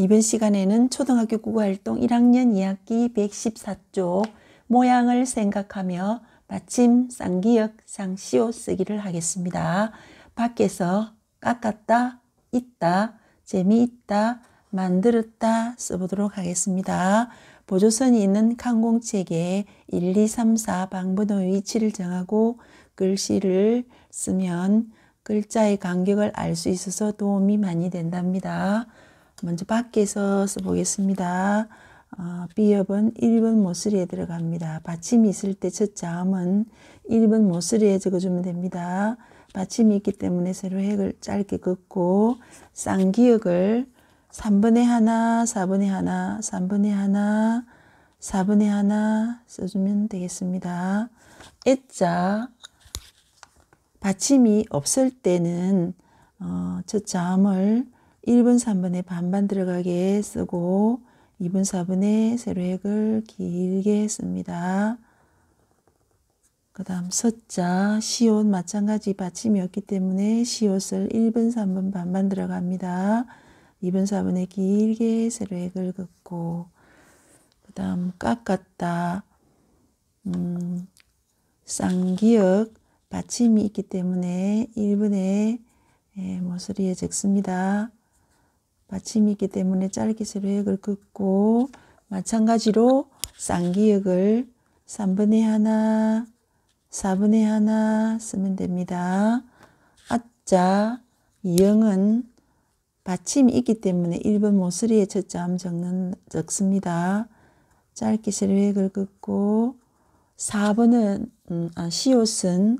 이번 시간에는 초등학교 국어활동 1학년 2학기 114쪽 모양을 생각하며 마침 쌍기역, 쌍시옷 쓰기를 하겠습니다. 밖에서 깎았다, 있다, 재미있다, 만들었다 써보도록 하겠습니다. 보조선이 있는 항공책에 1, 2, 3, 4 방문의 위치를 정하고 글씨를 쓰면 글자의 간격을 알 수 있어서 도움이 많이 된답니다. 먼저 밖에서 써보겠습니다. 어, B협은 1번 모서리에 들어갑니다. 받침이 있을 때 첫 자음은 1번 모서리에 적어주면 됩니다. 받침이 있기 때문에 세로 핵을 짧게 긋고 쌍기역을 3분의 하나, 4분의 하나, 3분의 하나, 4분의 하나 써주면 되겠습니다. 애자 받침이 없을 때는 어, 첫 자음을 1분 3분의 반반 들어가게 쓰고 2분 4분의 세로액을 길게 씁니다. 그 다음 섯자 시옷 마찬가지 받침이었기 때문에 시옷을 1분 3분 반반 들어갑니다. 2분 4분의 길게 세로액을 긋고 그 다음 깎았다 음, 쌍기역 받침이 있기 때문에 1분의 예, 모서리에 적습니다. 받침이기 있 때문에 짧게으로 획을 긋고 마찬가지로 쌍기역을 3분의 하나, 4분의 하나 쓰면 됩니다. 아자, 2응은 받침이 있기 때문에 1번 모서리에 첫 점 적는, 적습니다. 짧게 세로획을 긋고 4번은, 음, 아, 시옷은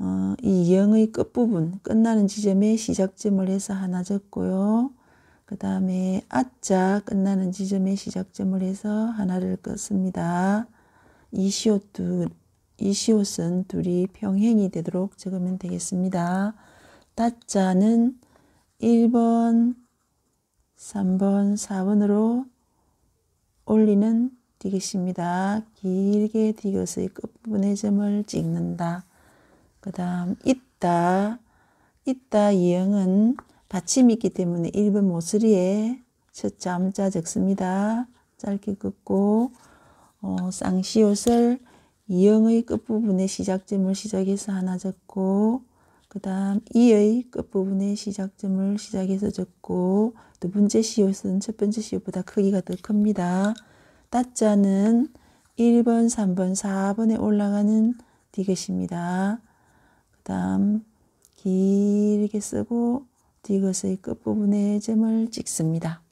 어, 이 영의 끝부분, 끝나는 지점에 시작점을 해서 하나 적고요. 그 다음에 아자 끝나는 지점에 시작점을 해서 하나를 끊습니다. 이시오 둘, 이시옷은 둘이 평행이 되도록 적으면 되겠습니다. 다자는 1번, 3번, 4번으로 올리는 디귿입니다. 길게 디귿의 끝부분의 점을 찍는다. 그 다음 있다, 있다 이응은 받침이기 때문에 1번 모서리에 첫자자 적습니다. 짧게 긋고 어, 쌍시옷을 2형의 끝부분의 시작점을 시작해서 하나 적고 그 다음 2의 끝부분의 시작점을 시작해서 적고 두 번째 시옷은 첫 번째 시옷보다 크기가 더 큽니다. 따자는 1번, 3번, 4번에 올라가는 디귿입니다. 그 다음 길게 쓰고 디귿의 끝부분에 점을 찍습니다.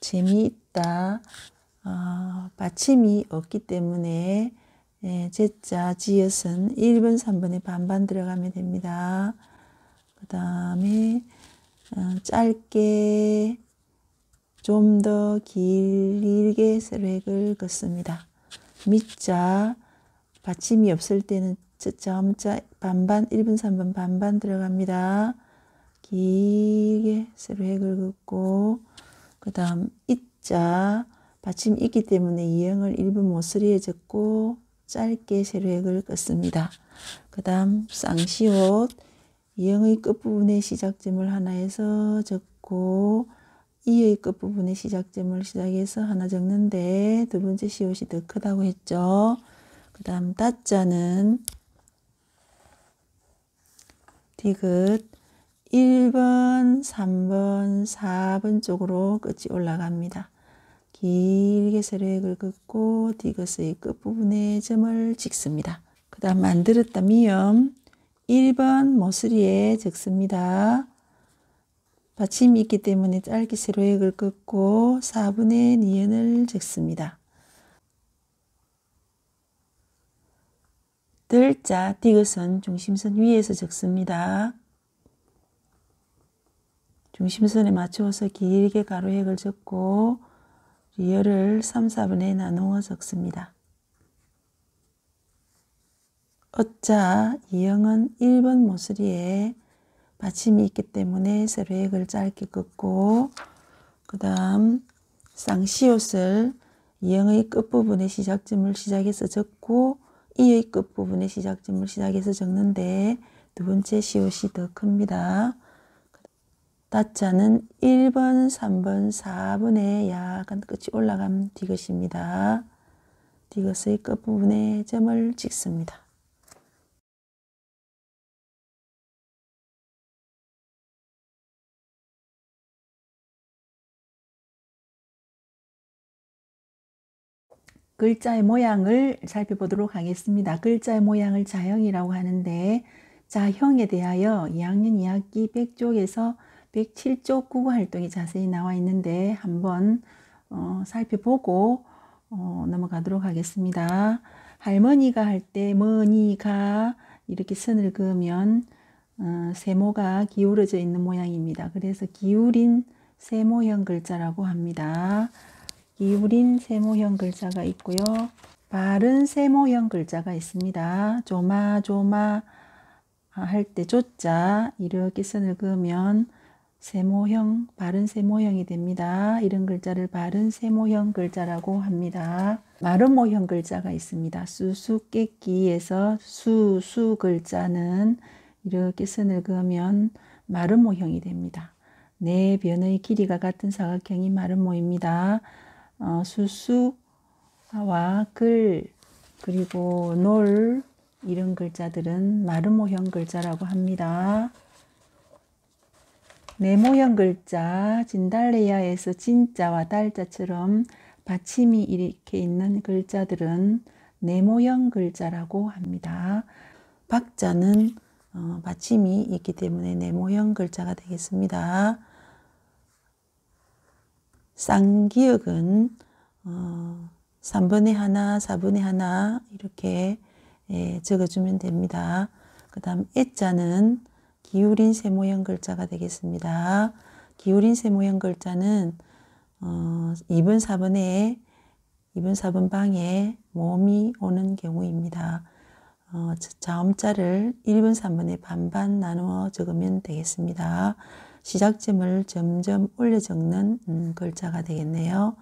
재미있다. 어, 받침이 없기 때문에 예, 제자 지읒은 1번, 3번에 반반 들어가면 됩니다. 그 다음에 어, 짧게 좀 더 길게 셀획을 긋습니다. 밑자 받침이 없을 때는 점자 반반 1분 3분 반반 들어갑니다. 길게 세로획을 긋고 그 다음 이자 받침 있기 때문에 이형을 일부 모서리에 젓고 짧게 세로획을 긋습니다. 그 다음 쌍시옷 이형의 끝부분에 시작점을 하나 해서 적고 이의 끝부분에 시작점을 시작해서 하나 적는데 두 번째 시옷이 더 크다고 했죠. 그 다음 다자는 디귿 1번, 3번, 4번 쪽으로 끝이 올라갑니다. 길게 세력을 긋고 디귿의 끝부분에 점을 찍습니다. 그 다음 만들었다 미음 1번 모서리에 적습니다. 받침이 있기 때문에 짧게 세로액을 긋고 4분의 2은을 적습니다. 들자 디귿은 중심선 위에서 적습니다. 중심선에 맞추어서 길게 가로액을 적고 열을 3, 4분에 나누어 적습니다. 어짜 이형은 1번 모서리에 받침이 있기 때문에 세로액을 짧게 긋고 그 다음 쌍시옷을 이형의 끝부분의 시작점을 시작해서 적고 이의 끝부분의 시작점을 시작해서 적는데 두 번째 시옷이 더 큽니다. 따자는 1번, 3번, 4번에 약간 끝이 올라간 디귿입니다. 디귿의 끝부분에 점을 찍습니다. 글자의 모양을 살펴보도록 하겠습니다. 글자의 모양을 자형이라고 하는데 자형에 대하여 2학년 2학기 100쪽에서 107조 구구 활동이 자세히 나와 있는데 한번 어, 살펴보고 어, 넘어가도록 하겠습니다. 할머니가 할 때 머니가 이렇게 선을 그으면 어, 세모가 기울어져 있는 모양입니다. 그래서 기울인 세모형 글자라고 합니다. 기울인 세모형 글자가 있고요. 바른 세모형 글자가 있습니다. 조마조마 할때 조자 이렇게 선을 그으면 세모형, 바른 세모형이 됩니다. 이런 글자를 바른 세모형 글자라고 합니다. 마른 모형 글자가 있습니다. 수수께끼에서 수수 글자는 이렇게 선을 그으면 마른 모형이 됩니다. 네 변의 길이가 같은 사각형이 마른 모입니다. 어, 수수와 글 그리고 놀 이런 글자들은 마른 모형 글자라고 합니다. 네모형 글자 진달래야에서 진짜와 달자처럼 받침이 이렇게 있는 글자들은 네모형 글자라고 합니다. 박자는 어, 받침이 있기 때문에 네모형 글자가 되겠습니다. 쌍기역은 어, 3분의 하나, 4분의 하나 이렇게 예, 적어주면 됩니다. 그 다음 애자는 기울인 세모형 글자가 되겠습니다. 기울인 세모형 글자는 어, 2분 4분에 2분 4분 방에 몸이 오는 경우입니다. 어, 자음자를 1분 3분의 반반 나누어 적으면 되겠습니다. 시작점을 점점 올려 적는 음, 글자가 되겠네요.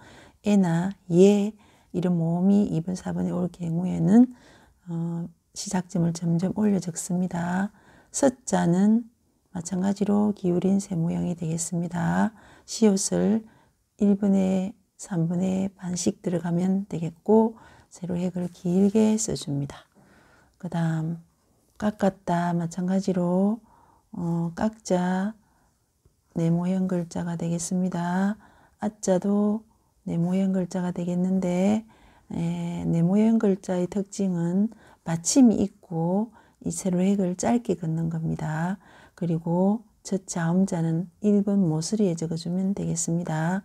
에나 예 이런 모음이 2분 4분에 올 경우에는 어, 시작점을 점점 올려 적습니다. 숫자는 마찬가지로 기울인 새 모양이 되겠습니다. 시옷을 1분의 3분의 반씩 들어가면 되겠고 세로액을 길게 써줍니다. 그 다음 깎았다 마찬가지로 어, 깎자 네모형 글자가 되겠습니다. 아자도 네모형 글자가 되겠는데 에, 네모형 글자의 특징은 받침이 있고 이 세로액을 짧게 긋는 겁니다. 그리고 첫 자음자는 1번 모서리에 적어주면 되겠습니다.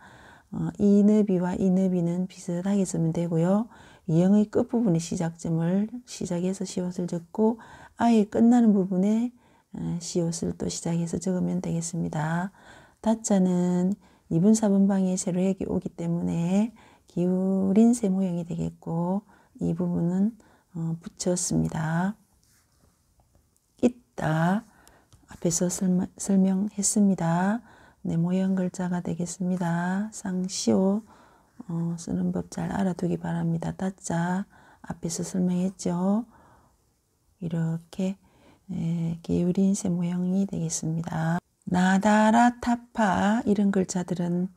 어, 이 너비와 이 너비는 비슷하게 쓰면 되고요. 이형의 끝부분의 시작점을 시작해서 시옷을 적고 아예 끝나는 부분에 어, 시옷을 또 시작해서 적으면 되겠습니다. 다자는 2번, 4번 방에 세로액이 오기 때문에 기울인 세 모양이 되겠고 이 부분은 어, 붙였습니다. 있다. 앞에서 설명했습니다. 네모형 글자가 되겠습니다. 쌍시오 어, 쓰는 법 잘 알아두기 바랍니다. 따자 앞에서 설명했죠. 이렇게 예, 게으린 새 모형이 되겠습니다. 나다라 타파 이런 글자들은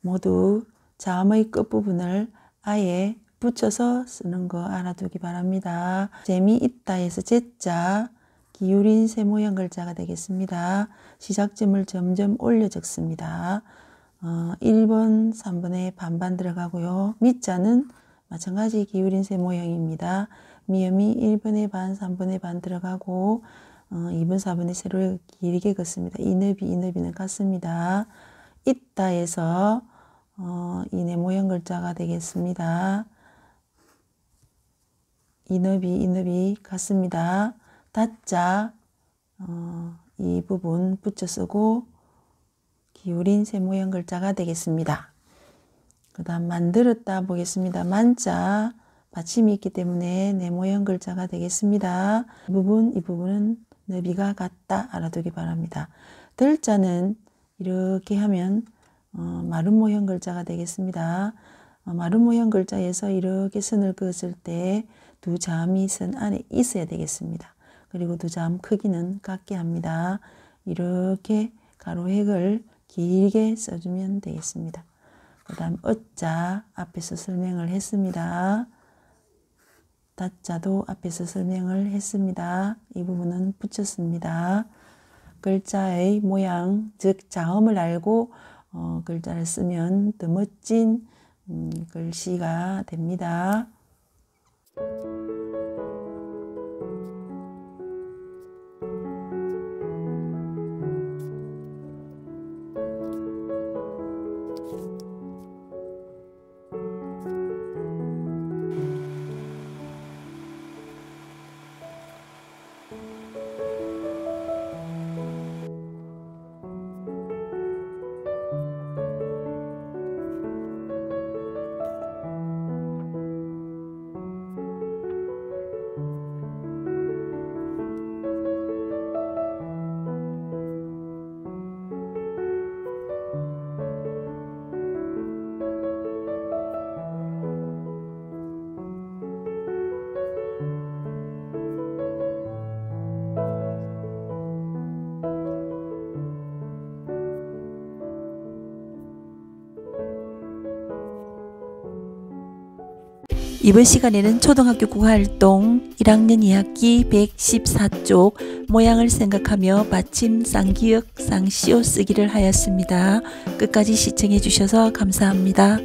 모두 자음의 끝부분을 아예 붙여서 쓰는 거 알아두기 바랍니다. 재미있다에서 제자 기울인 세 모양 글자가 되겠습니다. 시작점을 점점 올려 적습니다. 어, 1번, 3번에 반반 들어가고요. 밑자는 마찬가지 기울인 세 모양입니다. 미음이 1번에 반, 3번에 반 들어가고 어, 2번, 4번에 세로 길게 걷습니다 이너비, 이너비는 같습니다. 있다에서 어, 이네 모양 글자가 되겠습니다. 이너비, 이너비 같습니다. 다자 어, 이 부분 붙여 쓰고 기울인 세모형 글자가 되겠습니다. 그 다음 만들었다 보겠습니다. 만자 받침이 있기 때문에 네모형 글자가 되겠습니다. 이 부분 이 부분은 너비가 같다 알아두기 바랍니다. 들자는 이렇게 하면 어, 마른 모형 글자가 되겠습니다. 어, 마른 모형 글자에서 이렇게 선을 그었을 때 두 자음이 선 안에 있어야 되겠습니다. 그리고 두점 크기는 같게 합니다. 이렇게 가로획을 길게 써주면 되겠습니다. 그 다음 어자 앞에서 설명을 했습니다. 다자도 앞에서 설명을 했습니다. 이 부분은 붙였습니다. 글자의 모양, 즉 자음을 알고 어, 글자를 쓰면 더 멋진 음, 글씨가 됩니다. 이번 시간에는 초등학교 9활동 1학년 2학기 114쪽 모양을 생각하며 마침 쌍기역 쌍시옷 쓰기를 하였습니다. 끝까지 시청해 주셔서 감사합니다.